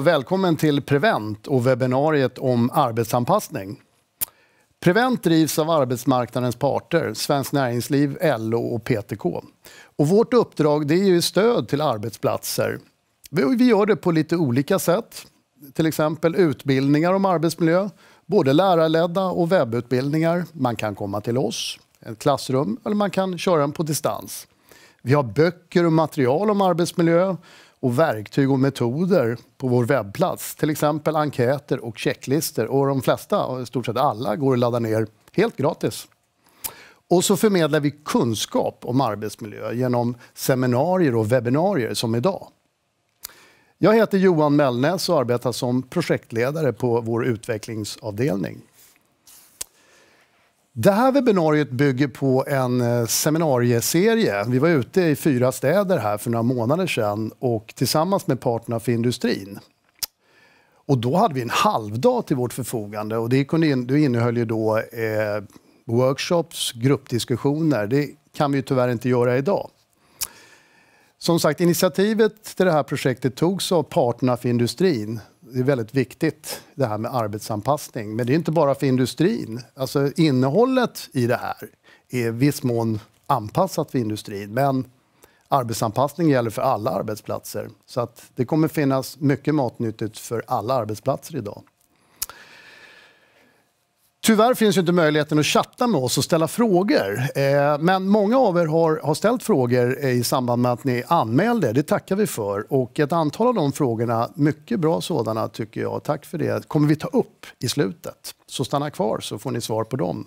välkommen till Prevent och webbinariet om arbetsanpassning. Prevent drivs av arbetsmarknadens parter, Svenskt Näringsliv, LO och PTK. Och vårt uppdrag det är ju stöd till arbetsplatser. Vi gör det på lite olika sätt, till exempel utbildningar om arbetsmiljö, både lärarledda och webbutbildningar. Man kan komma till oss, ett klassrum, eller man kan köra den på distans. Vi har böcker och material om arbetsmiljö och verktyg och metoder på vår webbplats. Till exempel enkäter och checklistor. Och de flesta, i stort sett alla, går att ladda ner helt gratis. Och så förmedlar vi kunskap om arbetsmiljö genom seminarier och webbinarier som idag. Jag heter Johan Mellnäs och arbetar som projektledare på vår utvecklingsavdelning. Det här webbinariet bygger på en eh, seminarieserie. Vi var ute i fyra städer här för några månader sedan och tillsammans med parterna för industrin. Och då hade vi en halvdag till vårt förfogande och det, innehöll ju då eh, workshops, gruppdiskussioner. Det kan vi ju tyvärr inte göra idag. Som sagt, initiativet till det här projektet togs av parterna för industrin det är väldigt viktigt det här med arbetsanpassning. Men det är inte bara för industrin. Alltså innehållet i det här är i viss mån anpassat för industrin. Men arbetsanpassning gäller för alla arbetsplatser. Så att det kommer finnas mycket matnyttigt för alla arbetsplatser idag. Tyvärr finns ju inte möjligheten att chatta med oss och ställa frågor. Eh, men många av er har, har ställt frågor eh, i samband med att ni anmälde. Det tackar vi för. Och ett antal av de frågorna, mycket bra sådana tycker jag, tack för det, kommer vi ta upp i slutet. Så stanna kvar så får ni svar på dem.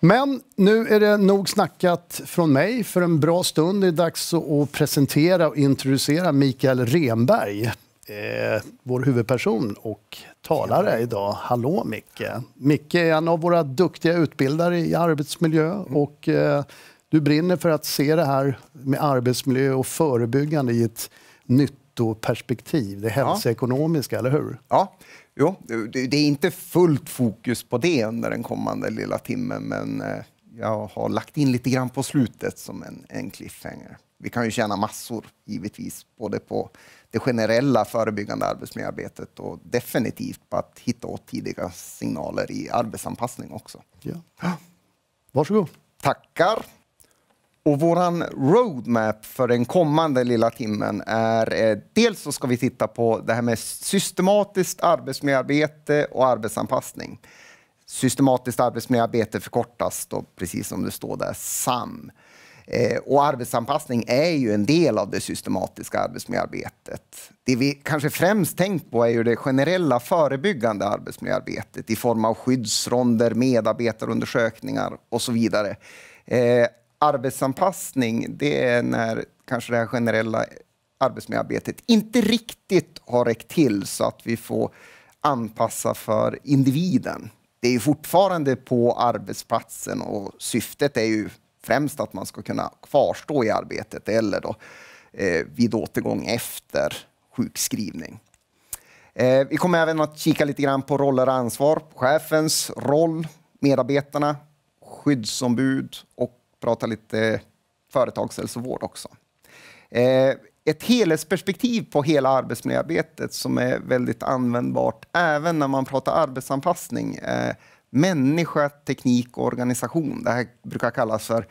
Men nu är det nog snackat från mig för en bra stund. Det är dags att presentera och introducera Mikael Renberg eh, vår huvudperson och talare idag. Hallå Micke! Micke är en av våra duktiga utbildare i arbetsmiljö mm. och eh, du brinner för att se det här med arbetsmiljö och förebyggande i ett nyttoperspektiv, det hälsoekonomiska, ja. eller hur? Ja, jo, det är inte fullt fokus på det under den kommande lilla timmen, men eh, jag har lagt in lite grann på slutet som en, en cliffhanger. Vi kan ju tjäna massor, givetvis, både på det generella förebyggande arbetsmiljöarbetet och definitivt på att hitta åt tidiga signaler i arbetsanpassning också. Ja. Varsågod. Tackar. Och våran roadmap för den kommande lilla timmen är eh, dels så ska vi titta på det här med systematiskt arbetsmiljöarbete och arbetsanpassning. Systematiskt arbetsmiljöarbete förkortas då, precis som det står där, SAM. Eh, och arbetsanpassning är ju en del av det systematiska arbetsmiljöarbetet. Det vi kanske främst tänkt på är ju det generella förebyggande arbetsmiljöarbetet i form av skyddsronder, medarbetarundersökningar och så vidare. Eh, arbetsanpassning, det är när kanske det här generella arbetsmiljöarbetet inte riktigt har räckt till så att vi får anpassa för individen det är ju fortfarande på arbetsplatsen och syftet är ju främst att man ska kunna kvarstå i arbetet eller då, eh, vid återgång efter sjukskrivning. Eh, vi kommer även att kika lite grann på roller och ansvar, chefens roll, medarbetarna, skyddsombud och prata lite företagshälsovård också. Eh, ett helhetsperspektiv på hela arbetsmiljöarbetet som är väldigt användbart även när man pratar arbetsanpassning. Eh, människa, teknik och organisation. Det här brukar kallas för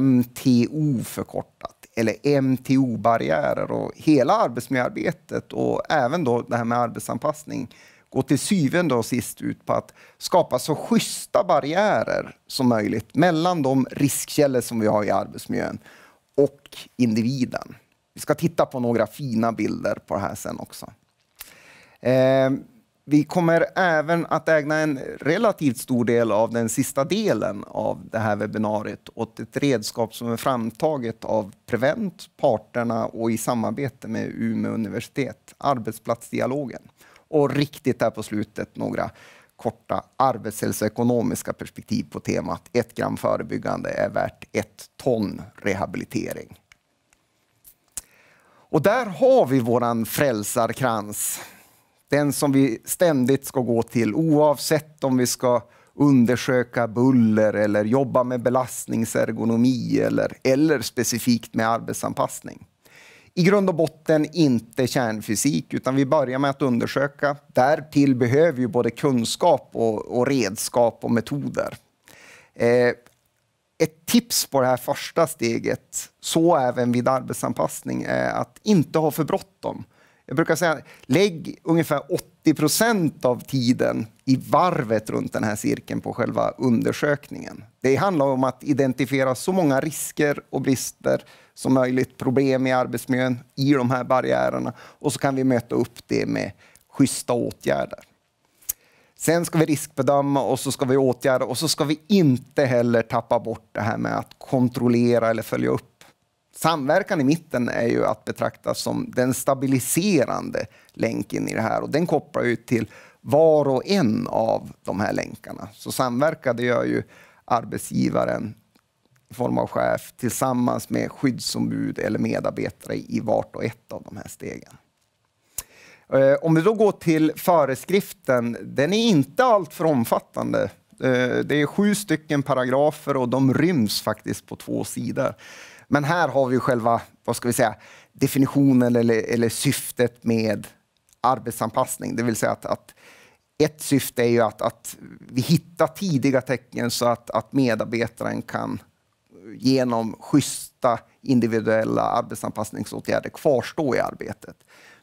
MTO förkortat, eller MTO-barriärer. och Hela arbetsmiljöarbetet och även då det här med arbetsanpassning går till syvende och sist ut på att skapa så schyssta barriärer som möjligt mellan de riskkällor som vi har i arbetsmiljön och individen. Vi ska titta på några fina bilder på det här sen också. Eh, vi kommer även att ägna en relativt stor del av den sista delen av det här webbinariet åt ett redskap som är framtaget av Prevent, parterna och i samarbete med Umeå universitet, arbetsplatsdialogen. Och riktigt där på slutet några korta arbetshälsoekonomiska perspektiv på temat ett gram förebyggande är värt ett ton rehabilitering. Och där har vi våran frälsarkrans. Den som vi ständigt ska gå till oavsett om vi ska undersöka buller eller jobba med belastningsergonomi eller, eller specifikt med arbetsanpassning. I grund och botten inte kärnfysik, utan vi börjar med att undersöka. Därtill behöver vi både kunskap och, och redskap och metoder. Eh, ett tips på det här första steget, så även vid arbetsanpassning, är att inte ha för bråttom. Jag brukar säga lägg ungefär 80 procent av tiden i varvet runt den här cirkeln på själva undersökningen. Det handlar om att identifiera så många risker och brister som möjligt, problem i arbetsmiljön, i de här barriärerna och så kan vi möta upp det med schyssta åtgärder. Sen ska vi riskbedöma och så ska vi åtgärda och så ska vi inte heller tappa bort det här med att kontrollera eller följa upp. Samverkan i mitten är ju att betrakta som den stabiliserande länken i det här och den kopplar ju till var och en av de här länkarna. Så samverkan det gör ju arbetsgivaren i form av chef tillsammans med skyddsombud eller medarbetare i vart och ett av de här stegen. Eh, om vi då går till föreskriften, den är inte alltför omfattande. Eh, det är sju stycken paragrafer och de ryms faktiskt på två sidor. Men här har vi själva vad ska vi säga, definitionen eller, eller syftet med arbetsanpassning. Det vill säga att, att ett syfte är ju att, att, vi hittar tidiga tecken så att, att medarbetaren kan genom schyssta individuella arbetsanpassningsåtgärder kvarstå i arbetet.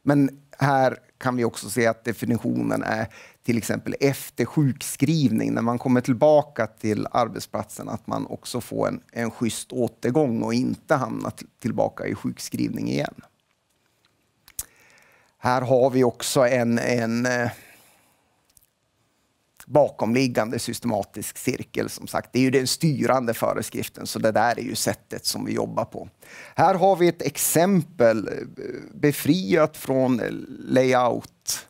Men här kan vi också se att definitionen är till exempel efter sjukskrivning, när man kommer tillbaka till arbetsplatsen, att man också får en, en schysst återgång och inte hamnar tillbaka i sjukskrivning igen. Här har vi också en, en eh, bakomliggande systematisk cirkel. som sagt. Det är ju den styrande föreskriften, så det där är ju sättet som vi jobbar på. Här har vi ett exempel eh, befriat från layout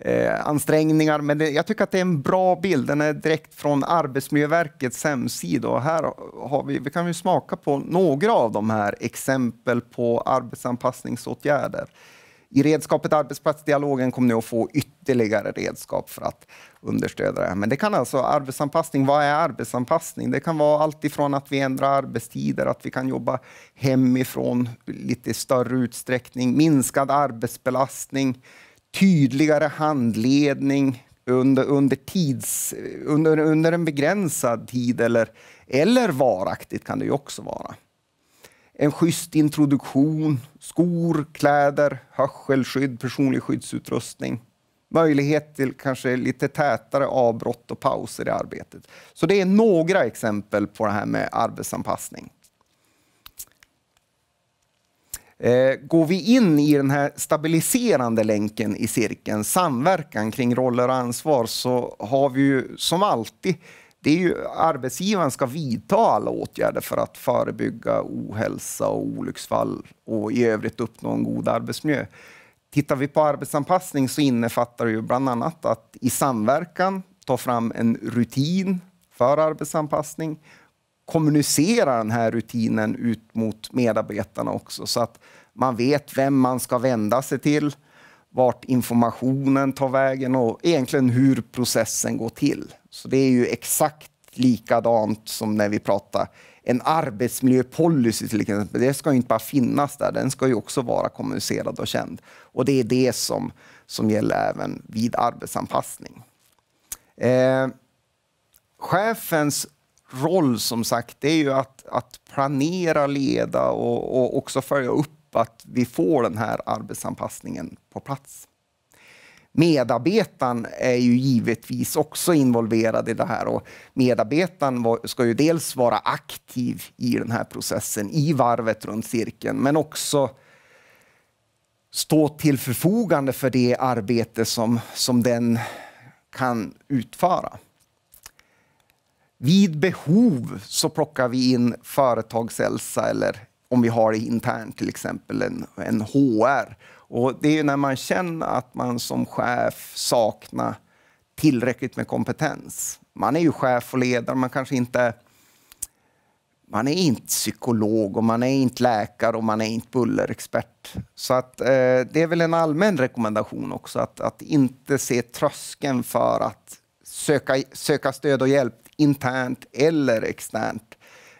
eh, ansträngningar, men det, jag tycker att det är en bra bild. Den är direkt från Arbetsmiljöverkets hemsida och här har vi, vi kan ju smaka på några av de här exempel på arbetsanpassningsåtgärder. I redskapet arbetsplatsdialogen kommer ni att få ytterligare redskap för att understödja det här. Men det kan alltså arbetsanpassning, vad är arbetsanpassning? Det kan vara allt ifrån att vi ändrar arbetstider, att vi kan jobba hemifrån lite i större utsträckning, minskad arbetsbelastning, tydligare handledning, under, under, tids, under, under en begränsad tid eller, eller varaktigt kan det ju också vara en schysst introduktion, skor, kläder, hörselskydd, personlig skyddsutrustning. Möjlighet till kanske lite tätare avbrott och pauser i arbetet. Så det är några exempel på det här med arbetsanpassning. Eh, går vi in i den här stabiliserande länken i cirkeln, samverkan kring roller och ansvar, så har vi ju som alltid det är ju arbetsgivaren ska vidta alla åtgärder för att förebygga ohälsa och olycksfall och i övrigt uppnå en god arbetsmiljö. Tittar vi på arbetsanpassning så innefattar det ju bland annat att i samverkan ta fram en rutin för arbetsanpassning, kommunicera den här rutinen ut mot medarbetarna också så att man vet vem man ska vända sig till, vart informationen tar vägen och egentligen hur processen går till. Så det är ju exakt likadant som när vi pratar en arbetsmiljöpolicy till exempel. Det ska inte bara finnas där, den ska ju också vara kommunicerad och känd. Och det är det som, som gäller även vid arbetsanpassning. Eh, chefens roll som sagt, det är ju att, att planera, leda och, och också följa upp att vi får den här arbetsanpassningen på plats. Medarbetaren är ju givetvis också involverad i det här och medarbetaren ska ju dels vara aktiv i den här processen, i varvet runt cirkeln, men också stå till förfogande för det arbete som, som den kan utföra. Vid behov så plockar vi in företagshälsa eller om vi har det internt till exempel en, en HR och det är när man känner att man som chef saknar tillräckligt med kompetens. Man är ju chef och ledare, man kanske inte... Man är inte psykolog och man är inte läkare och man är inte bullerexpert. Så att, eh, det är väl en allmän rekommendation också att, att inte se tröskeln för att söka, söka stöd och hjälp internt eller externt.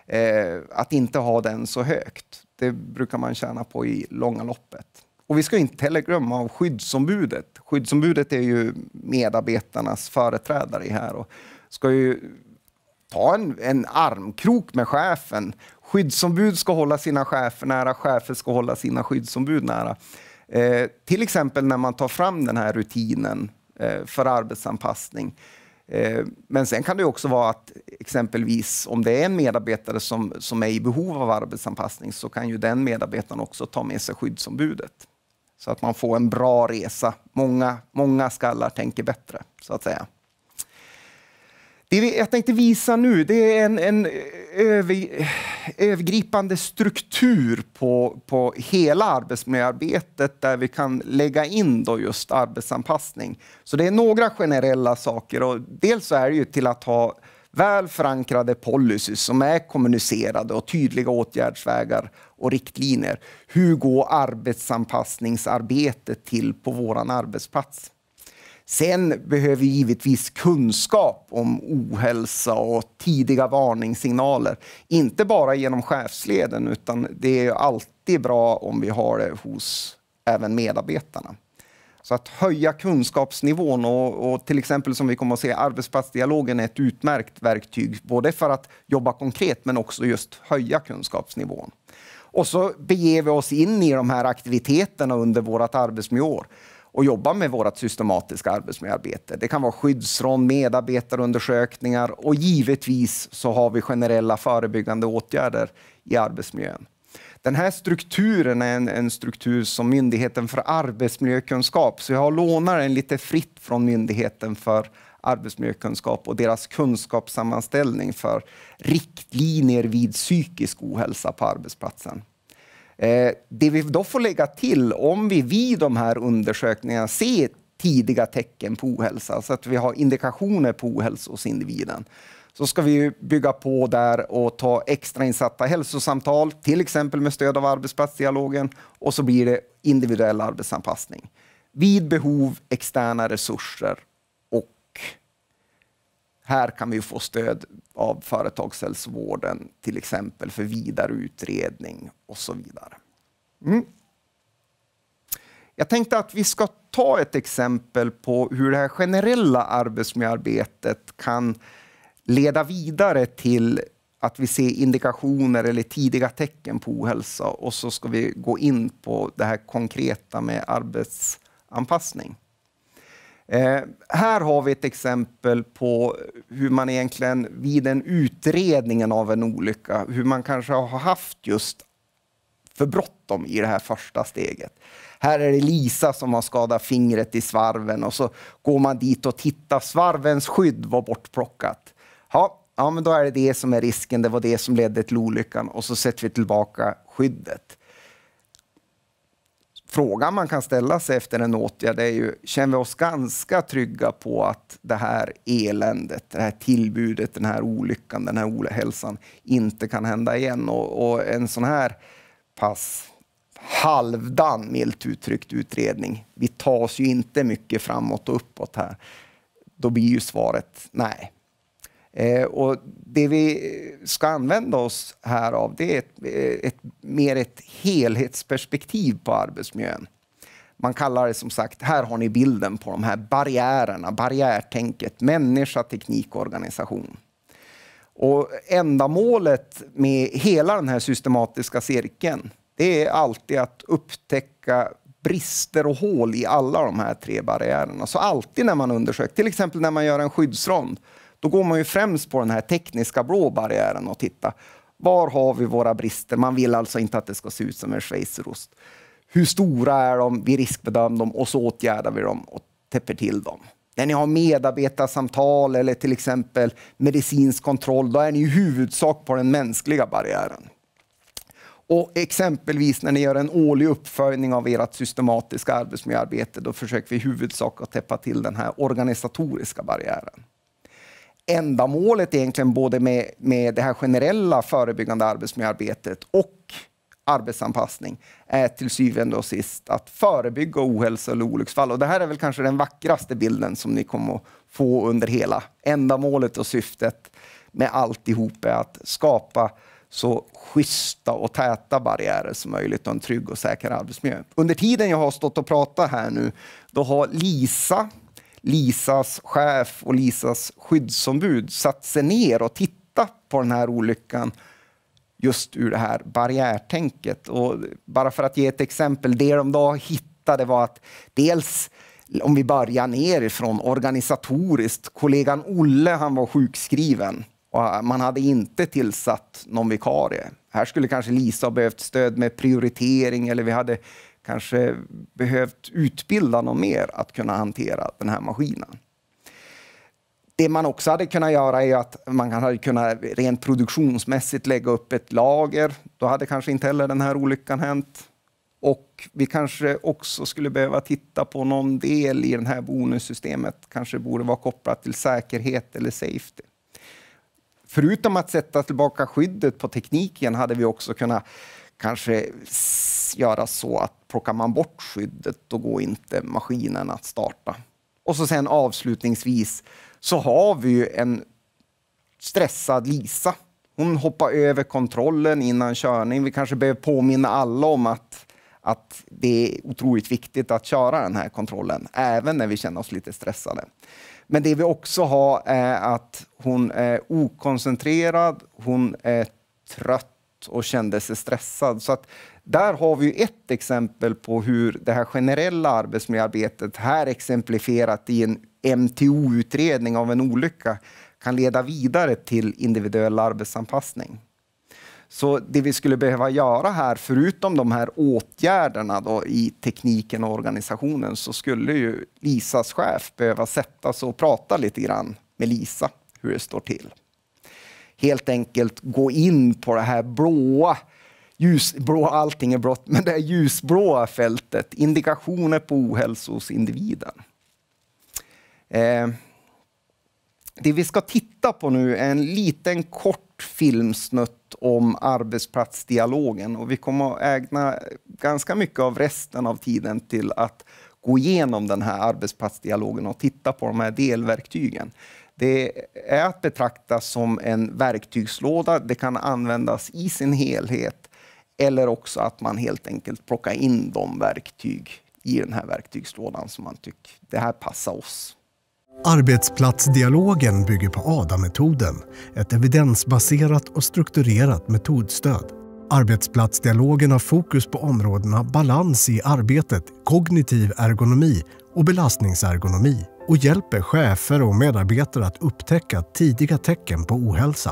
Eh, att inte ha den så högt. Det brukar man tjäna på i långa loppet. Och vi ska inte heller glömma av skyddsombudet. Skyddsombudet är ju medarbetarnas företrädare här och ska ju ta en, en armkrok med chefen. Skyddsombud ska hålla sina chefer nära, chefer ska hålla sina skyddsombud nära. Eh, till exempel när man tar fram den här rutinen eh, för arbetsanpassning. Eh, men sen kan det också vara att exempelvis om det är en medarbetare som, som är i behov av arbetsanpassning så kan ju den medarbetaren också ta med sig skyddsombudet så att man får en bra resa. Många, många skallar tänker bättre, så att säga. Det jag tänkte visa nu det är en, en eh, över, övergripande struktur på, på hela arbetsmiljöarbetet där vi kan lägga in då just arbetsanpassning. Så det är några generella saker. Och dels är det ju till att ha väl förankrade policies som är kommunicerade och tydliga åtgärdsvägar och riktlinjer. Hur går arbetsanpassningsarbetet till på vår arbetsplats? Sen behöver vi givetvis kunskap om ohälsa och tidiga varningssignaler. Inte bara genom chefsleden, utan det är alltid bra om vi har det hos även medarbetarna. Så att höja kunskapsnivån och, och, till exempel som vi kommer att se, arbetsplatsdialogen är ett utmärkt verktyg både för att jobba konkret men också just höja kunskapsnivån. Och så beger vi oss in i de här aktiviteterna under vårt arbetsmiljöår och jobbar med vårt systematiska arbetsmiljöarbete. Det kan vara skyddsrond, medarbetarundersökningar och givetvis så har vi generella förebyggande åtgärder i arbetsmiljön. Den här strukturen är en, en, struktur som Myndigheten för arbetsmiljökunskap, så jag lånar den lite fritt från Myndigheten för arbetsmiljökunskap och deras kunskapssammanställning för riktlinjer vid psykisk ohälsa på arbetsplatsen. Eh, det vi då får lägga till, om vi vid de här undersökningarna ser tidiga tecken på ohälsa, så att vi har indikationer på ohälsa hos individen, så ska vi bygga på där och ta extrainsatta hälsosamtal, till exempel med stöd av arbetsplatsdialogen, och så blir det individuell arbetsanpassning. Vid behov externa resurser här kan vi få stöd av företagshälsovården, till exempel för vidare utredning och så vidare. Mm. Jag tänkte att vi ska ta ett exempel på hur det här generella arbetsmiljöarbetet kan leda vidare till att vi ser indikationer eller tidiga tecken på ohälsa och så ska vi gå in på det här konkreta med arbetsanpassning. Eh, här har vi ett exempel på hur man egentligen vid en utredning av en olycka, hur man kanske har haft just för bråttom i det här första steget. Här är det Lisa som har skadat fingret i svarven och så går man dit och tittar. Svarvens skydd var bortplockat. Ja, ja men då är det det som är risken. Det var det som ledde till olyckan och så sätter vi tillbaka skyddet frågan man kan ställa sig efter en åtgärd är ju, känner vi oss ganska trygga på att det här eländet, det här tillbudet, den här olyckan, den här ohälsan inte kan hända igen? Och, och en sån här pass halvdan, milt uttryckt, utredning, vi tar oss ju inte mycket framåt och uppåt här, då blir ju svaret nej. Eh, och det vi ska använda oss här av det är ett, eh, ett, mer ett helhetsperspektiv på arbetsmiljön. Man kallar det som sagt, här har ni bilden på de här barriärerna, barriärtänket, människa, teknik, organisation. Och ändamålet med hela den här systematiska cirkeln, det är alltid att upptäcka brister och hål i alla de här tre barriärerna. Så alltid när man undersöker, till exempel när man gör en skyddsrond, då går man ju främst på den här tekniska blå barriären och tittar. Var har vi våra brister? Man vill alltså inte att det ska se ut som en schweizerost. Hur stora är de? Vi riskbedömer dem och så åtgärdar vi dem och täpper till dem. När ni har medarbetarsamtal eller till exempel medicinsk kontroll, då är ni i huvudsak på den mänskliga barriären. Och exempelvis när ni gör en årlig uppföljning av ert systematiska arbetsmiljöarbete, då försöker vi i huvudsak att täppa till den här organisatoriska barriären ändamålet egentligen både med, med det här generella förebyggande arbetsmiljöarbetet och arbetsanpassning är till syvende och sist att förebygga ohälsa eller olycksfall. Och det här är väl kanske den vackraste bilden som ni kommer att få under hela. Ändamålet och syftet med alltihop är att skapa så schyssta och täta barriärer som möjligt och en trygg och säker arbetsmiljö. Under tiden jag har stått och pratat här nu, då har Lisa Lisas chef och Lisas skyddsombud satt sig ner och tittat på den här olyckan just ur det här barriärtänket. Och bara för att ge ett exempel, det de då hittade var att dels om vi börjar nerifrån organisatoriskt, kollegan Olle han var sjukskriven och man hade inte tillsatt någon vikarie. Här skulle kanske Lisa ha behövt stöd med prioritering eller vi hade kanske behövt utbilda någon mer att kunna hantera den här maskinen. Det man också hade kunnat göra är att man hade kunnat rent produktionsmässigt lägga upp ett lager. Då hade kanske inte heller den här olyckan hänt. Och vi kanske också skulle behöva titta på någon del i det här bonussystemet. Kanske borde vara kopplat till säkerhet eller safety. Förutom att sätta tillbaka skyddet på tekniken hade vi också kunnat kanske göra så att plockar man bort skyddet, då går inte maskinen att starta. Och så sen avslutningsvis så har vi ju en stressad Lisa. Hon hoppar över kontrollen innan körning. Vi kanske behöver påminna alla om att, att det är otroligt viktigt att köra den här kontrollen, även när vi känner oss lite stressade. Men det vi också har är att hon är okoncentrerad, hon är trött och kände sig stressad. Så att där har vi ett exempel på hur det här generella arbetsmiljöarbetet, här exemplifierat i en MTO-utredning av en olycka, kan leda vidare till individuell arbetsanpassning. Så det vi skulle behöva göra här, förutom de här åtgärderna då, i tekniken och organisationen, så skulle ju Lisas chef behöva sätta sig och prata lite grann med Lisa, hur det står till helt enkelt gå in på det här blåa, ljusblå, allting är blått, men det här ljusblåa fältet, indikationer på ohälsa hos individen. Eh, det vi ska titta på nu är en liten kort filmsnutt om arbetsplatsdialogen och vi kommer att ägna ganska mycket av resten av tiden till att gå igenom den här arbetsplatsdialogen och titta på de här delverktygen. Det är att betrakta som en verktygslåda. Det kan användas i sin helhet eller också att man helt enkelt plockar in de verktyg i den här verktygslådan som man tycker det här passar oss. Arbetsplatsdialogen bygger på ADA-metoden, ett evidensbaserat och strukturerat metodstöd. Arbetsplatsdialogen har fokus på områdena balans i arbetet, kognitiv ergonomi och belastningsergonomi och hjälper chefer och medarbetare att upptäcka tidiga tecken på ohälsa.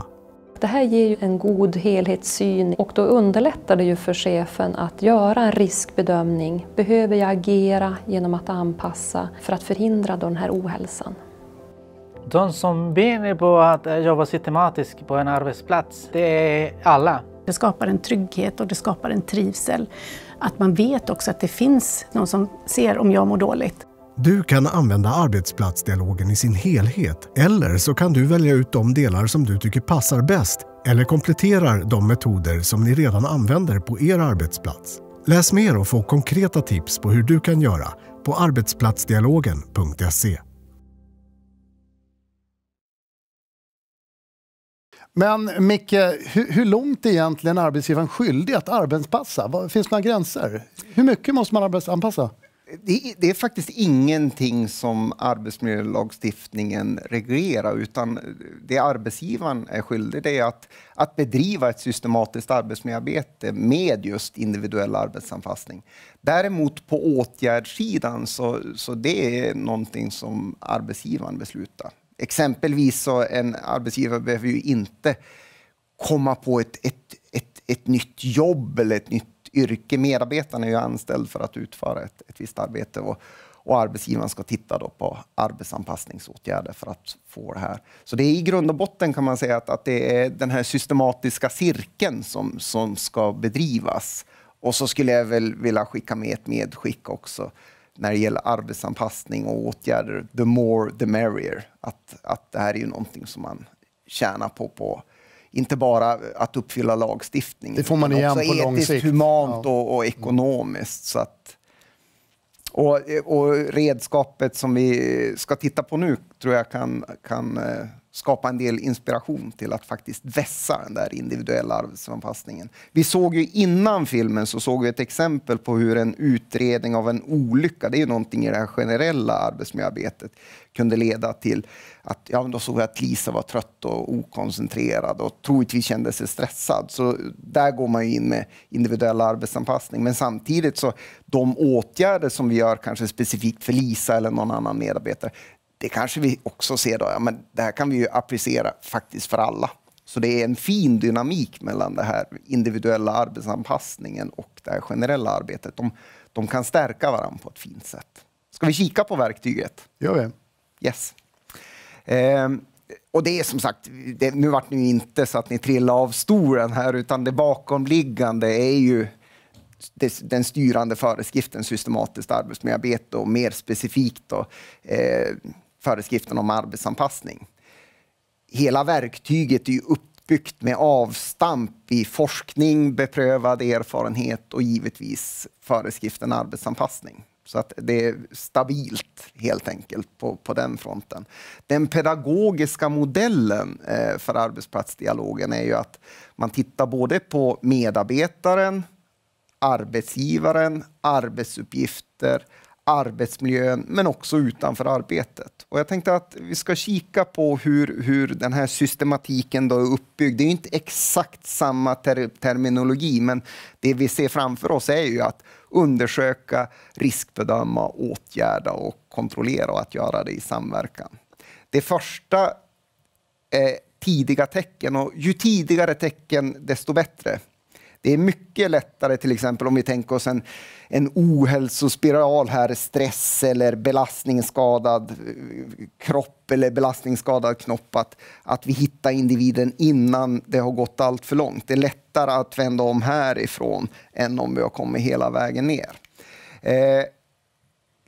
Det här ger ju en god helhetssyn och då underlättar det ju för chefen att göra en riskbedömning. Behöver jag agera genom att anpassa för att förhindra den här ohälsan? De som vinner på att jobba systematiskt på en arbetsplats, det är alla. Det skapar en trygghet och det skapar en trivsel. Att man vet också att det finns någon som ser om jag mår dåligt. Du kan använda arbetsplatsdialogen i sin helhet eller så kan du välja ut de delar som du tycker passar bäst eller kompletterar de metoder som ni redan använder på er arbetsplats. Läs mer och få konkreta tips på hur du kan göra på arbetsplatsdialogen.se. Men Micke, hur, hur långt är egentligen arbetsgivaren skyldig att arbetspassa? Finns det några gränser? Hur mycket måste man arbetsanpassa? det, det, är faktiskt ingenting som arbetsmiljölagstiftningen reglerar, utan det arbetsgivaren är skyldig det är att, att bedriva ett systematiskt arbetsmiljöarbete med just individuell arbetsanpassning. Däremot på åtgärdssidan så, så det är någonting som arbetsgivaren beslutar. Exempelvis så en arbetsgivare behöver ju inte komma på ett, ett, ett, ett nytt jobb eller ett nytt yrke. Medarbetaren är ju anställd för att utföra ett, ett visst arbete och, och arbetsgivaren ska titta då på arbetsanpassningsåtgärder för att få det här. Så det är i grund och botten kan man säga att, att det är den här systematiska cirkeln som, som ska bedrivas. Och så skulle jag väl vilja skicka med ett medskick också när det gäller arbetsanpassning och åtgärder. The more the merrier. Att, att det här är ju någonting som man tjänar på, på inte bara att uppfylla lagstiftningen. Det får man igen också på etiskt, lång sikt. humant och, och ekonomiskt. Så att, och, och redskapet som vi ska titta på nu tror jag kan, kan eh, skapa en del inspiration till att faktiskt vässa den där individuella arbetsanpassningen. Vi såg ju innan filmen så såg vi ett exempel på hur en utredning av en olycka, det är ju någonting i det här generella arbetsmiljöarbetet, kunde leda till att, ja då såg vi att Lisa var trött och okoncentrerad och troligtvis kände sig stressad. Så där går man ju in med individuell arbetsanpassning. Men samtidigt så, de åtgärder som vi gör kanske specifikt för Lisa eller någon annan medarbetare, det kanske vi också ser då, ja, men det här kan vi ju applicera faktiskt för alla. Så det är en fin dynamik mellan den här individuella arbetsanpassningen och det här generella arbetet. De, de kan stärka varandra på ett fint sätt. Ska vi kika på verktyget? gör vi. Yes. Ehm, och det är som sagt, det, nu vart det ju inte så att ni trillade av stolen här, utan det bakomliggande är ju den styrande föreskriften systematiskt arbetsmiljöarbete och mer specifikt då, eh, föreskriften om arbetsanpassning. Hela verktyget är uppbyggt med avstamp i forskning, beprövad erfarenhet och givetvis föreskriften arbetsanpassning. Så att det är stabilt helt enkelt på, på den fronten. Den pedagogiska modellen eh, för arbetsplatsdialogen är ju att man tittar både på medarbetaren, arbetsgivaren, arbetsuppgifter, arbetsmiljön, men också utanför arbetet. Och jag tänkte att vi ska kika på hur, hur den här systematiken då är uppbyggd. Det är inte exakt samma ter terminologi, men det vi ser framför oss är ju att undersöka, riskbedöma, åtgärda och kontrollera och att göra det i samverkan. Det första är tidiga tecken och ju tidigare tecken, desto bättre. Det är mycket lättare till exempel om vi tänker oss en, en ohälsospiral här, stress eller belastningsskadad eh, kropp eller belastningsskadad knopp, att, att vi hittar individen innan det har gått allt för långt. Det är lättare att vända om härifrån än om vi har kommit hela vägen ner. Eh,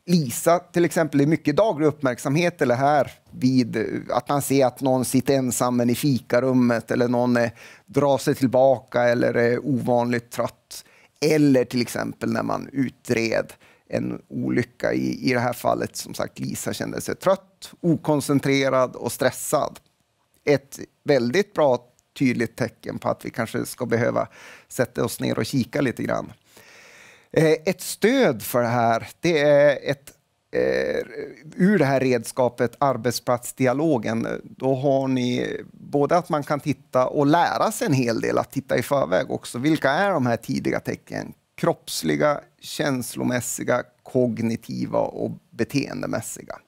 Lisa till exempel är mycket daglig uppmärksamhet eller här vid eh, att man ser att någon sitter ensam i fikarummet eller någon är, eh, drar sig tillbaka eller är ovanligt trött. Eller till exempel när man utred en olycka. I, I det här fallet som sagt Lisa kände sig trött, okoncentrerad och stressad. Ett väldigt bra tydligt tecken på att vi kanske ska behöva sätta oss ner och kika lite grann. Eh, ett stöd för det här, det är ett eh, ur det här redskapet arbetsplatsdialogen, då har ni både att man kan titta och lära sig en hel del, att titta i förväg också. Vilka är de här tidiga tecknen? Kroppsliga, känslomässiga, kognitiva och beteendemässiga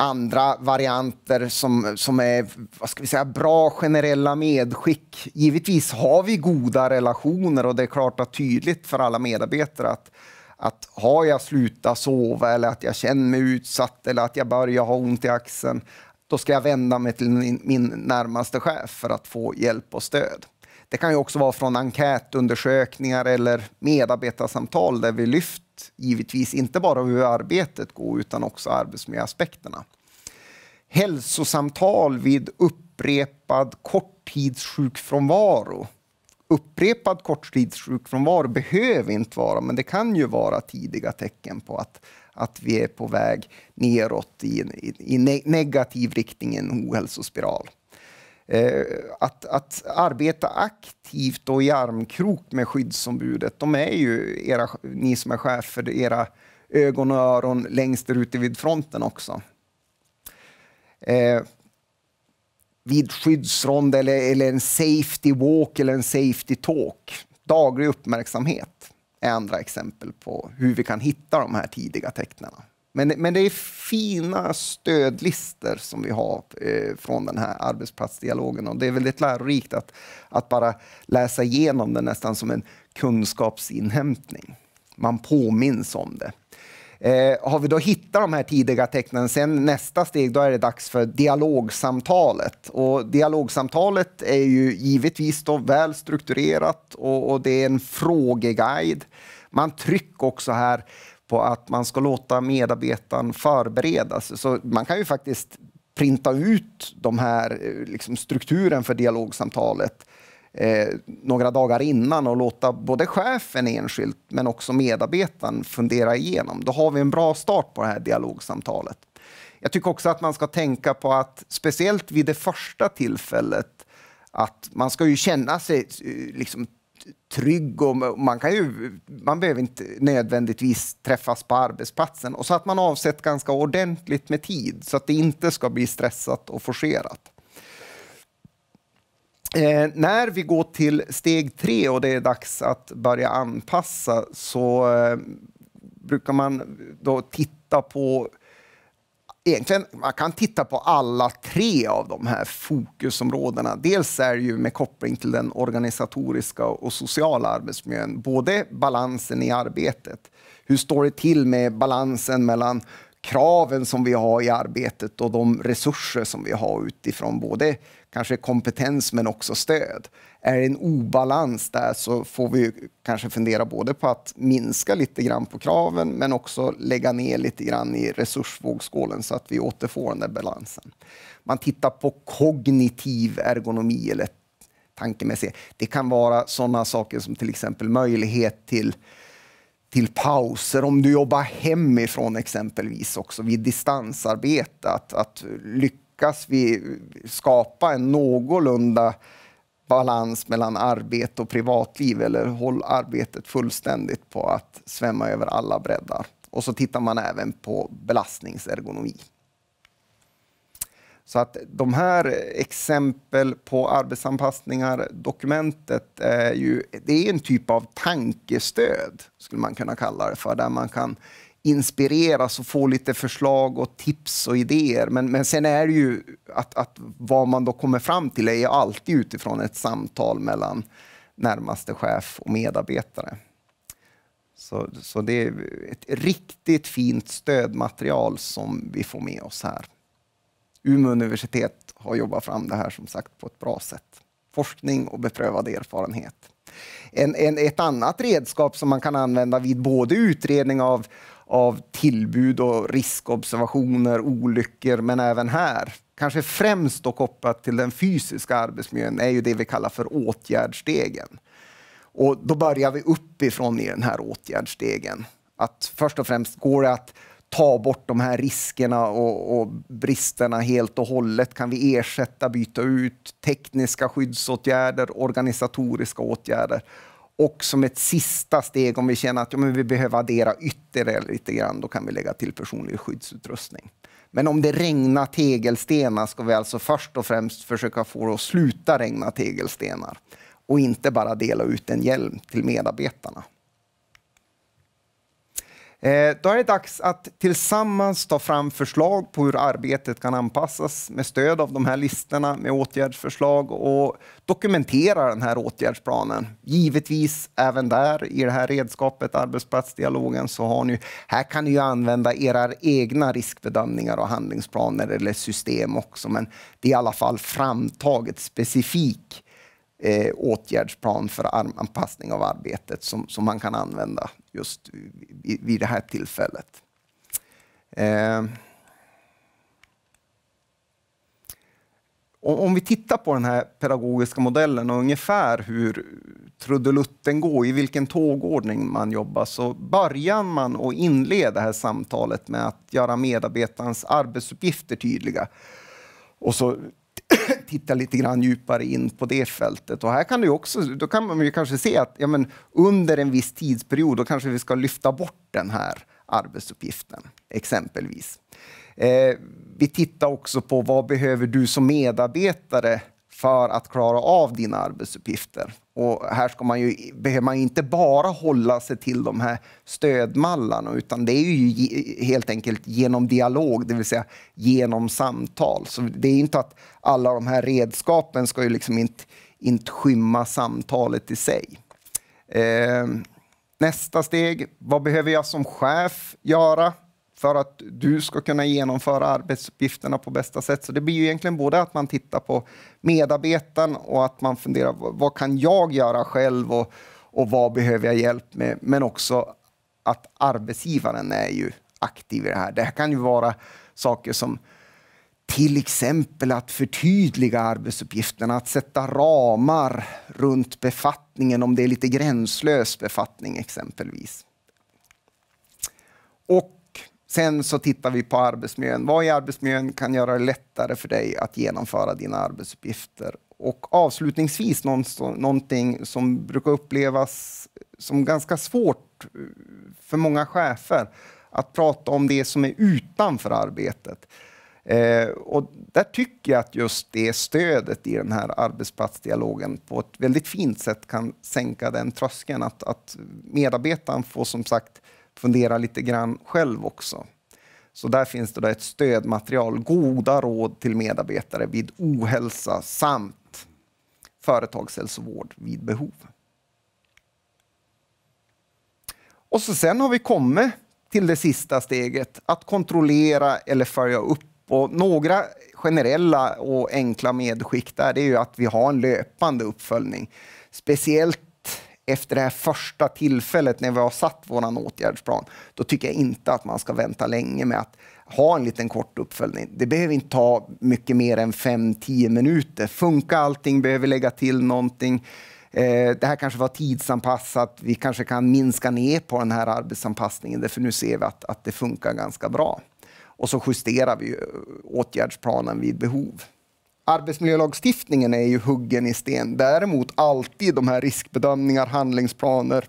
andra varianter som, som är vad ska vi säga, bra generella medskick. Givetvis har vi goda relationer och det är klart att tydligt för alla medarbetare att, att har jag slutat sova eller att jag känner mig utsatt eller att jag börjar ha ont i axeln, då ska jag vända mig till min, min närmaste chef för att få hjälp och stöd. Det kan ju också vara från enkätundersökningar eller medarbetarsamtal där vi lyft givetvis inte bara hur arbetet går utan också arbetsmiljöaspekterna. Hälsosamtal vid upprepad korttidssjukfrånvaro. Upprepad korttidssjukfrånvaro behöver inte vara, men det kan ju vara tidiga tecken på att, att vi är på väg neråt i, i, i negativ riktning, en ohälsospiral. Eh, att, att arbeta aktivt och i armkrok med skyddsombudet. De är ju, era, ni som är chefer, era ögon och öron längst där ute vid fronten också. Eh, vid skyddsrond eller, eller, en safety walk eller en safety talk. Daglig uppmärksamhet är andra exempel på hur vi kan hitta de här tidiga tecknena. Men, men det är fina stödlistor som vi har eh, från den här arbetsplatsdialogen och det är väldigt lärorikt att, att bara läsa igenom den nästan som en kunskapsinhämtning. Man påminns om det. Eh, har vi då hittat de här tidiga tecknen, sen nästa steg, då är det dags för dialogsamtalet. Och dialogsamtalet är ju givetvis då väl strukturerat och, och det är en frågeguide. Man trycker också här på att man ska låta medarbetaren förbereda sig. Så man kan ju faktiskt printa ut de här eh, liksom, strukturen för dialogsamtalet eh, några dagar innan och låta både chefen enskilt men också medarbetaren fundera igenom. Då har vi en bra start på det här dialogsamtalet. Jag tycker också att man ska tänka på att speciellt vid det första tillfället att man ska ju känna sig eh, liksom, trygg och man, kan ju, man behöver inte nödvändigtvis träffas på arbetsplatsen. Och så att man avsett ganska ordentligt med tid så att det inte ska bli stressat och forcerat. Eh, när vi går till steg tre och det är dags att börja anpassa så eh, brukar man då titta på egentligen, man kan titta på alla tre av de här fokusområdena. Dels är det ju med koppling till den organisatoriska och sociala arbetsmiljön, både balansen i arbetet. Hur står det till med balansen mellan kraven som vi har i arbetet och de resurser som vi har utifrån både kanske kompetens men också stöd. Är det en obalans där så får vi kanske fundera både på att minska lite grann på kraven men också lägga ner lite grann i resursvågskålen så att vi återfår den där balansen. Man tittar på kognitiv ergonomi eller tankemässig. Det kan vara sådana saker som till exempel möjlighet till till pauser, om du jobbar hemifrån exempelvis också vid distansarbete, att, att lyckas vi skapa en någorlunda balans mellan arbete och privatliv eller håll arbetet fullständigt på att svämma över alla breddar. Och så tittar man även på belastningsergonomi. Så att de här exempel på arbetsanpassningar, dokumentet eh, är ju det är en typ av tankestöd, skulle man kunna kalla det för, där man kan inspireras och få lite förslag och tips och idéer. Men, men sen är det ju att, att vad man då kommer fram till är alltid utifrån ett samtal mellan närmaste chef och medarbetare. Så, så det är ett riktigt fint stödmaterial som vi får med oss här. Umeå universitet har jobbat fram det här som sagt på ett bra sätt. Forskning och beprövad erfarenhet. En, en, ett annat redskap som man kan använda vid både utredning av, av tillbud och riskobservationer, olyckor, men även här, kanske främst då kopplat till den fysiska arbetsmiljön, är ju det vi kallar för åtgärdsstegen. Och då börjar vi uppifrån i den här åtgärdsstegen. Att först och främst, går det att ta bort de här riskerna och, och, bristerna helt och hållet? Kan vi ersätta, byta ut tekniska skyddsåtgärder, organisatoriska åtgärder? Och som ett sista steg, om vi känner att ja, men vi behöver addera ytterligare lite grann, då kan vi lägga till personlig skyddsutrustning. Men om det regnar tegelstenar ska vi alltså först och främst försöka få det att sluta regna tegelstenar och inte bara dela ut en hjälm till medarbetarna. Eh, då är det dags att tillsammans ta fram förslag på hur arbetet kan anpassas med stöd av de här listorna med åtgärdsförslag och dokumentera den här åtgärdsplanen. Givetvis även där i det här redskapet arbetsplatsdialogen så har ni, här kan ni använda era egna riskbedömningar och handlingsplaner eller system också, men det är i alla fall framtaget specifik eh, åtgärdsplan för anpassning av arbetet som, som man kan använda just vid, det här tillfället. Eh, om vi tittar på den här pedagogiska modellen och ungefär hur trudelutten går, i vilken tågordning man jobbar, så börjar man och inleder det här samtalet med att göra medarbetarens arbetsuppgifter tydliga. Och så titta lite grann djupare in på det fältet. Och här kan du också, då kan man ju kanske se att ja, men under en viss tidsperiod då kanske vi ska lyfta bort den här arbetsuppgiften, exempelvis. Eh, vi tittar också på vad behöver du som medarbetare för att klara av dina arbetsuppgifter. Och här ska man ju, behöver man inte bara hålla sig till de här stödmallarna utan det är ju helt enkelt genom dialog, det vill säga genom samtal. Så det är inte att alla de här redskapen ska ju liksom inte, inte skymma samtalet i sig. Eh, nästa steg, vad behöver jag som chef göra? för att du ska kunna genomföra arbetsuppgifterna på bästa sätt. Så det blir ju egentligen både att man tittar på medarbetaren och att man funderar vad kan jag göra själv och, och vad behöver jag hjälp med? Men också att arbetsgivaren är ju aktiv i det här. Det här kan ju vara saker som till exempel att förtydliga arbetsuppgifterna, att sätta ramar runt befattningen om det är lite gränslös befattning exempelvis. Och Sen så tittar vi på arbetsmiljön. Vad i arbetsmiljön kan göra det lättare för dig att genomföra dina arbetsuppgifter? Och avslutningsvis någonting som brukar upplevas som ganska svårt eh, för många chefer, att prata om det som är utanför arbetet. Eh, och där tycker jag att just det stödet i den här arbetsplatsdialogen på ett väldigt fint sätt kan sänka den tröskeln, att, att medarbetaren får som sagt fundera lite grann själv också. Så där finns det då ett stödmaterial, goda råd till medarbetare vid ohälsa samt företagshälsovård vid behov. Och så sen har vi kommit till det sista steget, att kontrollera eller följa upp. Och några generella och enkla medskick där är ju att vi har en löpande uppföljning. Speciellt efter det här första tillfället när vi har satt vår åtgärdsplan, då tycker jag inte att man ska vänta länge med att ha en liten kort uppföljning. Det behöver inte ta mycket mer än 5-10 minuter. Funkar allting? Behöver vi lägga till någonting? Eh, det här kanske var tidsanpassat. Vi kanske kan minska ner på den här arbetsanpassningen för nu ser vi att, att det funkar ganska bra. Och så justerar vi eh, åtgärdsplanen vid behov. Arbetsmiljölagstiftningen är ju huggen i sten. Däremot alltid de här riskbedömningar, handlingsplaner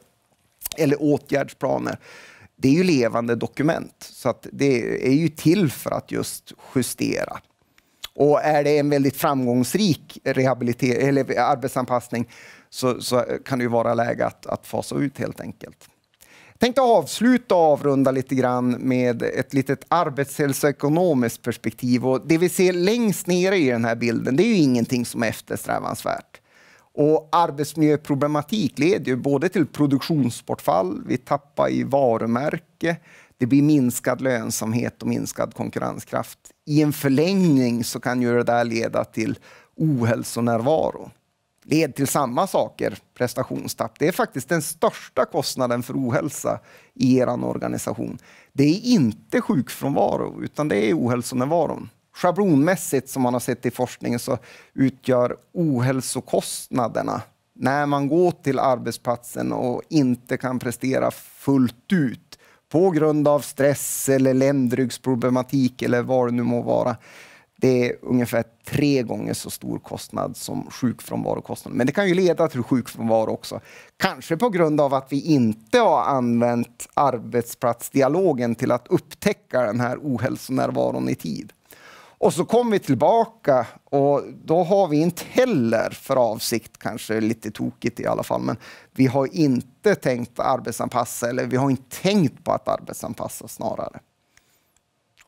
eller åtgärdsplaner. Det är ju levande dokument, så att det är ju till för att just justera. Och är det en väldigt framgångsrik rehabiliter- eller arbetsanpassning så, så, kan det ju vara läge att, att fasa ut helt enkelt tänkte avsluta och avrunda lite grann med ett litet arbetshälsoekonomiskt perspektiv. Och det vi ser längst nere i den här bilden det är ju ingenting som är eftersträvansvärt. Och arbetsmiljöproblematik leder ju både till produktionsbortfall, vi tappar i varumärke, det blir minskad lönsamhet och minskad konkurrenskraft. I en förlängning så kan ju det där leda till ohälsonärvaro led till samma saker, prestationstapp. Det är faktiskt den största kostnaden för ohälsa i er organisation. Det är inte sjukfrånvaro, utan det är ohälsonärvaron. Schablonmässigt, som man har sett i forskningen, så utgör ohälsokostnaderna när man går till arbetsplatsen och inte kan prestera fullt ut på grund av stress eller ländryggsproblematik eller vad det nu må vara det är ungefär tre gånger så stor kostnad som sjukfrånvarokostnaden. Men det kan ju leda till sjukfrånvaro också. Kanske på grund av att vi inte har använt arbetsplatsdialogen till att upptäcka den här ohälsonärvaron i tid. Och så kommer vi tillbaka och då har vi inte heller för avsikt, kanske lite tokigt i alla fall, men vi har inte tänkt arbetsanpassa eller vi har inte tänkt på att arbetsanpassa snarare.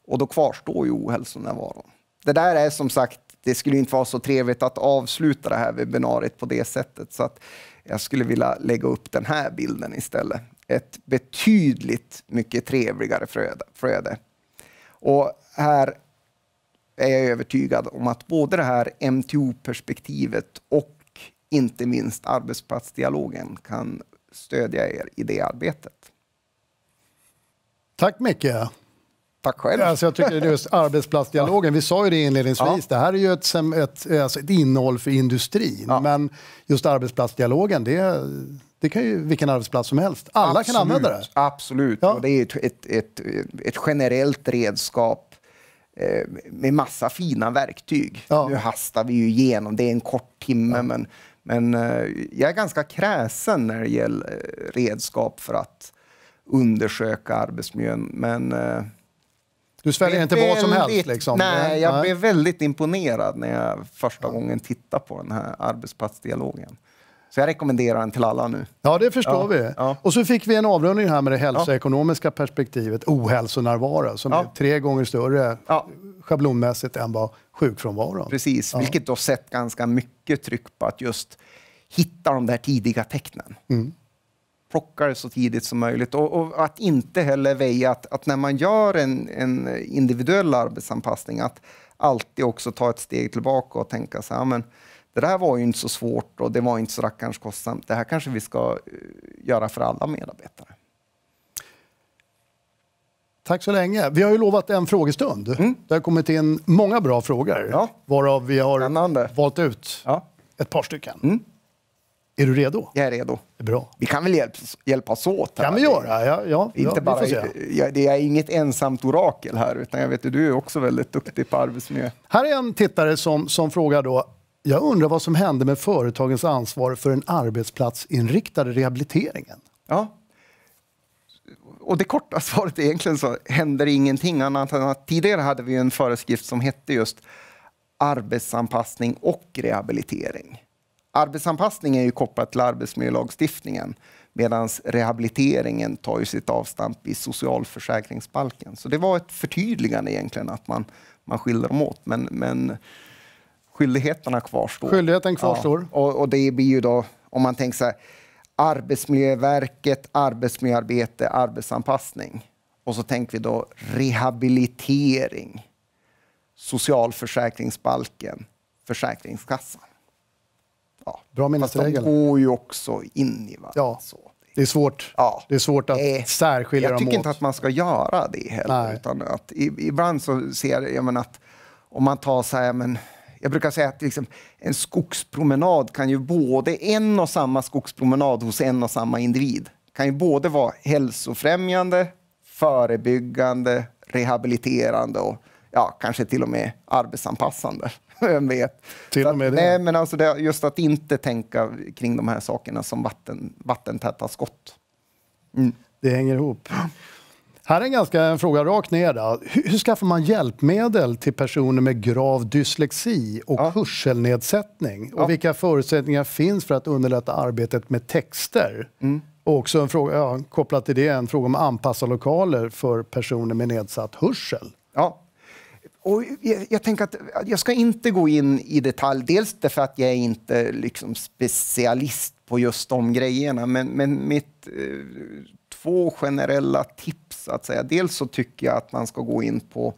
Och då kvarstår ju ohälsonärvaron det där är som sagt, det skulle inte vara så trevligt att avsluta det här webbinariet på det sättet. Så att jag skulle vilja lägga upp den här bilden istället. Ett betydligt mycket trevligare flöde. Och här är jag övertygad om att både det här MTO-perspektivet och inte minst arbetsplatsdialogen kan stödja er i det arbetet. Tack Micke! Tack själv. Alltså jag tycker just arbetsplatsdialogen, vi sa ju det inledningsvis, ja. det här är ju ett, ett, eh, alltså ett innehåll för industrin. Ja. Men just arbetsplatsdialogen, det, det kan ju vilken arbetsplats som helst. Alla absolut, kan använda det. Absolut, ja. och det är ett, ett, ett generellt redskap eh, med massa fina verktyg. Ja. Nu hastar vi ju igenom, det är en kort timme, men, men eh, jag är ganska kräsen när det gäller eh, redskap för att undersöka arbetsmiljön. Men, eh, du sväljer inte väldigt, vad som helst? Liksom. Nej, jag nej. blev väldigt imponerad när jag första gången tittade på den här arbetsplatsdialogen. Så jag rekommenderar den till alla nu. Ja, det förstår ja, vi. Ja. Och så fick vi en avrundning här med det hälsoekonomiska ja. perspektivet, ohälsonärvaro, som är tre gånger större schablonmässigt än vad sjukfrånvaron. Precis, vilket då sett ganska mycket tryck på att just hitta de där tidiga tecknen. Mm. Plocka det så tidigt som möjligt. Och, och att inte heller väja att, att när man gör en, en, individuell arbetsanpassning att alltid också ta ett steg tillbaka och tänka så här, men det där var ju inte så svårt och det var inte så rackarns kostsamt. Det här kanske vi ska eh, göra för alla medarbetare. Tack så länge. Vi har ju lovat en frågestund. Mm. Det har kommit in många bra frågor, ja. varav vi har Spännande. valt ut ja. ett par stycken. Mm. Är du redo? Jag är redo. Bra. Vi kan väl hjälp, hjälpas åt? Här. kan vi göra. Ja, ja, Inte ja, bara, jag, det är inget ensamt orakel här, utan jag vet att du är också väldigt duktig på arbetsmiljö. Här är en tittare som, som frågar då, jag undrar vad som hände med företagens ansvar för den arbetsplatsinriktade rehabiliteringen? Ja. Och det korta svaret är egentligen så händer ingenting annat än att tidigare hade vi en föreskrift som hette just arbetsanpassning och rehabilitering. Arbetsanpassning är ju kopplat till arbetsmiljölagstiftningen medan rehabiliteringen tar ju sitt avstamp i socialförsäkringsbalken. Så det var ett förtydligande egentligen att man, man skiljer dem åt. Men, men skyldigheterna kvarstår. Skyldigheten kvarstår. Ja, och, och, det blir ju då, om man tänker så här, Arbetsmiljöverket, arbetsmiljöarbete, arbetsanpassning. Och så tänker vi då rehabilitering, socialförsäkringsbalken, Försäkringskassan. Ja. Bra minnesregel. Fast de går ju också in i varandra. Ja. Så. Det är svårt. Ja. Det är svårt att eh, särskilja dem åt. Jag tycker inte att man ska göra det heller. Utan att, ibland så ser jag men, att om man tar så här, men, jag brukar säga att liksom, en skogspromenad kan ju både en och samma skogspromenad hos en och samma individ kan ju både vara hälsofrämjande, förebyggande, rehabiliterande och ja, kanske till och med arbetsanpassande. Vem vet? Till och med att, det. Nej, men alltså det, just att inte tänka kring de här sakerna som vatten, vattentäta skott. Mm. Det hänger ihop. Här är en, ganska, en fråga rakt ner. Då. Hur, hur skaffar man hjälpmedel till personer med grav dyslexi och ja. hörselnedsättning? Och ja. vilka förutsättningar finns för att underlätta arbetet med texter? Mm. Och också en fråga, ja, kopplat till det, en fråga om att anpassa lokaler för personer med nedsatt hörsel. Ja, och jag, jag, tänker att jag ska inte gå in i detalj, dels därför att jag är inte liksom specialist på just de grejerna, men, men mitt eh, två generella tips, så att säga. dels så tycker jag att man ska gå in på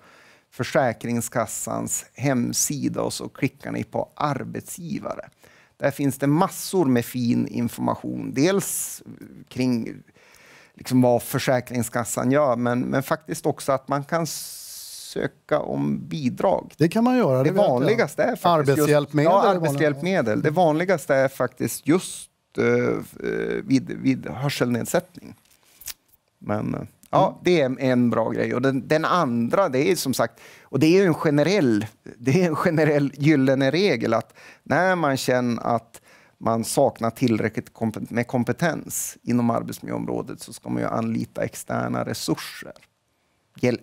Försäkringskassans hemsida och så klickar ni på arbetsgivare. Där finns det massor med fin information, dels kring liksom vad Försäkringskassan gör, men, men faktiskt också att man kan söka om bidrag. Det kan man göra. Det, det vanligaste är faktiskt arbetshjälpmedel. Just, ja, arbetshjälpmedel. Det vanligaste är faktiskt just uh, vid, vid hörselnedsättning. Men eh, ja, mm. det är en bra grej. Och den, den, andra, det är som sagt, och det är en generell, det är en generell gyllene regel att när man känner att man saknar tillräckligt med kompetens inom arbetsmiljöområdet så ska man ju anlita externa resurser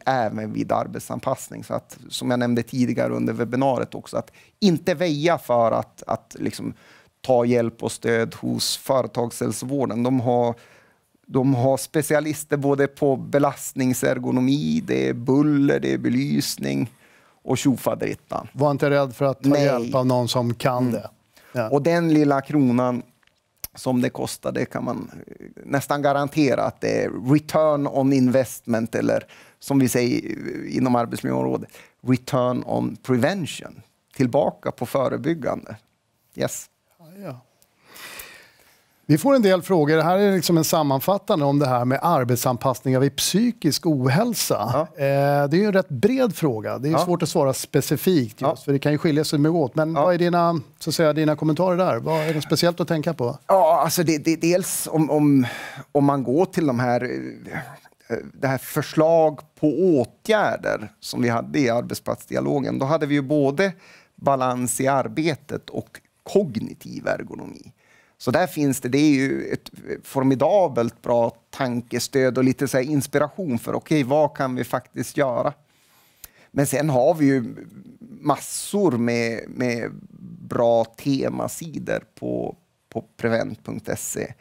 även vid arbetsanpassning. Så att, som jag nämnde tidigare under webbinariet också, att inte väja för att, att liksom, ta hjälp och stöd hos företagshälsovården. De har, de har specialister både på belastningsergonomi, det är buller, det är belysning och tjofaderittan. Var inte rädd för att ta Nej. hjälp av någon som kan mm. det. Ja. Och den lilla kronan som det kostar, det kan man eh, nästan garantera att det är return on investment eller som vi säger eh, inom arbetsmiljöområdet, return on prevention, tillbaka på förebyggande. Yes. Ja. Vi får en del frågor. Det här är liksom en sammanfattande om det här med arbetsanpassning vid psykisk ohälsa. Ja. Eh, det är ju en rätt bred fråga. Det är ja. svårt att svara specifikt, just, ja. för det kan ju skilja sig mycket åt. Men vad är dina, så att säga, dina kommentarer där? Vad är det speciellt att tänka på? Ja, alltså det, det, dels om, om, om man går till de här eh, Eh, det här förslag på åtgärder som vi hade i arbetsplatsdialogen, då hade vi ju både balans i arbetet och kognitiv ergonomi. Så där finns det, det är ju ett formidabelt bra tankestöd och lite så inspiration för okej, okay, vad kan vi faktiskt göra? Men sen har vi ju massor med, med bra temasidor på, på prevent.se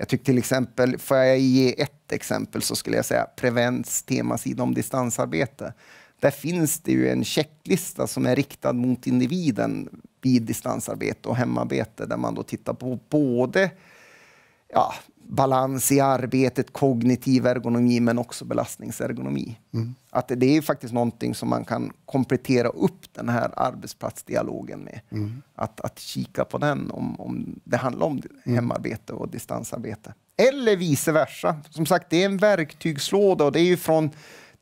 jag tycker till exempel, får jag ge ett exempel så skulle jag säga Prevents temasida om distansarbete. Där finns det ju en checklista som är riktad mot individen vid distansarbete och hemarbete där man då tittar på både ja, balans i arbetet, kognitiv ergonomi men också belastningsergonomi. Mm. Att det är faktiskt någonting som man kan komplettera upp den här arbetsplatsdialogen med. Mm. Att, att kika på den om, om det handlar om mm. hemarbete och distansarbete. Eller vice versa. Som sagt, det är en verktygslåda och det är ju från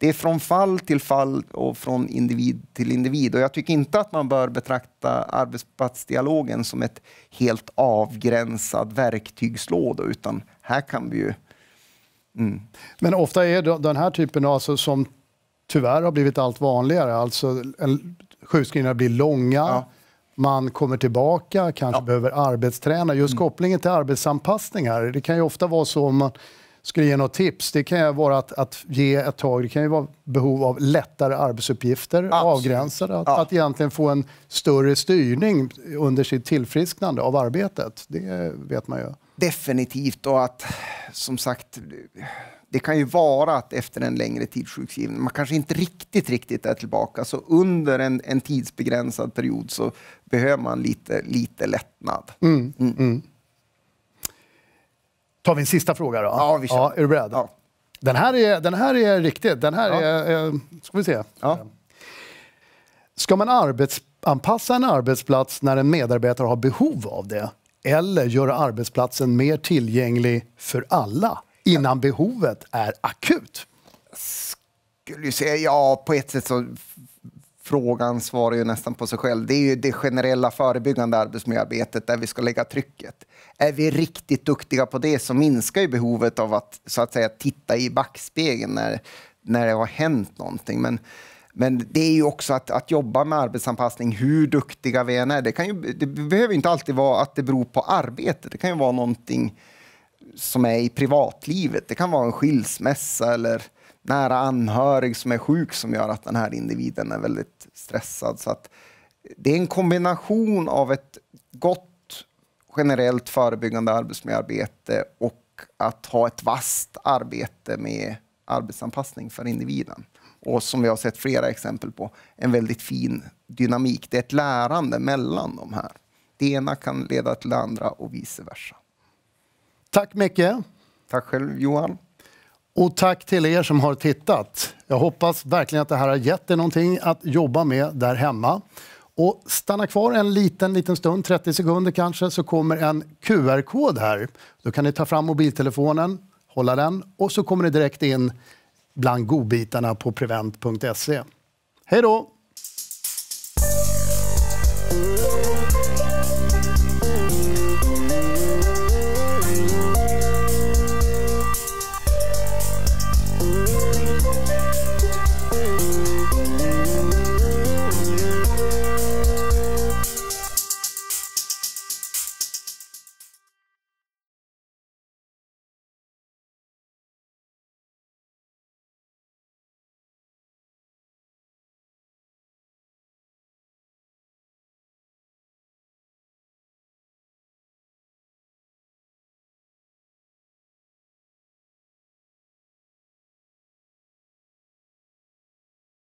det är från fall till fall och från individ till individ. Och jag tycker inte att man bör betrakta arbetsplatsdialogen som ett helt avgränsad verktygslåda, utan här kan vi ju... Mm. Men ofta är det den här typen av, alltså, som tyvärr har blivit allt vanligare, alltså sjukskrivningar blir långa, ja. man kommer tillbaka, kanske ja. behöver arbetsträna. Just mm. kopplingen till arbetsanpassningar, det kan ju ofta vara så om man skulle ge något tips, det kan ju vara att, att ge ett tag, det kan ju vara behov av lättare arbetsuppgifter, Absolut. avgränsade, att, ja. att egentligen få en större styrning under sitt tillfrisknande av arbetet, det vet man ju. Definitivt och att som sagt, det kan ju vara att efter en längre tids sjukskrivning, man kanske inte riktigt, riktigt är tillbaka, så under en, en tidsbegränsad period så behöver man lite, lite lättnad. Mm, mm. Mm. Tar vi en sista fråga då? Ja, vi kör. Ja, är du beredd? Ja. Den här är, den här är riktig. Den här ja. är... Eh, ska vi se. Ja. Ska man arbetsanpassa en arbetsplats när en medarbetare har behov av det? eller göra arbetsplatsen mer tillgänglig för alla innan behovet är akut? skulle ju säga, ja, på ett sätt så frågan svarar ju nästan på sig själv. Det är ju det generella förebyggande arbetsmiljöarbetet där vi ska lägga trycket. Är vi riktigt duktiga på det så minskar ju behovet av att så att säga titta i backspegeln när, när det har hänt någonting. Men men det är ju också att, att jobba med arbetsanpassning, hur duktiga vi än är. Det, kan ju, det behöver inte alltid vara att det beror på arbete. Det kan ju vara någonting som är i privatlivet. Det kan vara en skilsmässa eller nära anhörig som är sjuk som gör att den här individen är väldigt stressad. Så att det är en kombination av ett gott generellt förebyggande arbetsmiljöarbete och att ha ett vasst arbete med arbetsanpassning för individen och som vi har sett flera exempel på, en väldigt fin dynamik. Det är ett lärande mellan de här. Det ena kan leda till det andra och vice versa. Tack Micke. Tack själv Johan. Och tack till er som har tittat. Jag hoppas verkligen att det här har gett er någonting att jobba med där hemma. Och stanna kvar en liten, liten stund, 30 sekunder kanske, så kommer en QR-kod här. Då kan ni ta fram mobiltelefonen, hålla den och så kommer ni direkt in bland godbitarna på prevent.se. Hej då!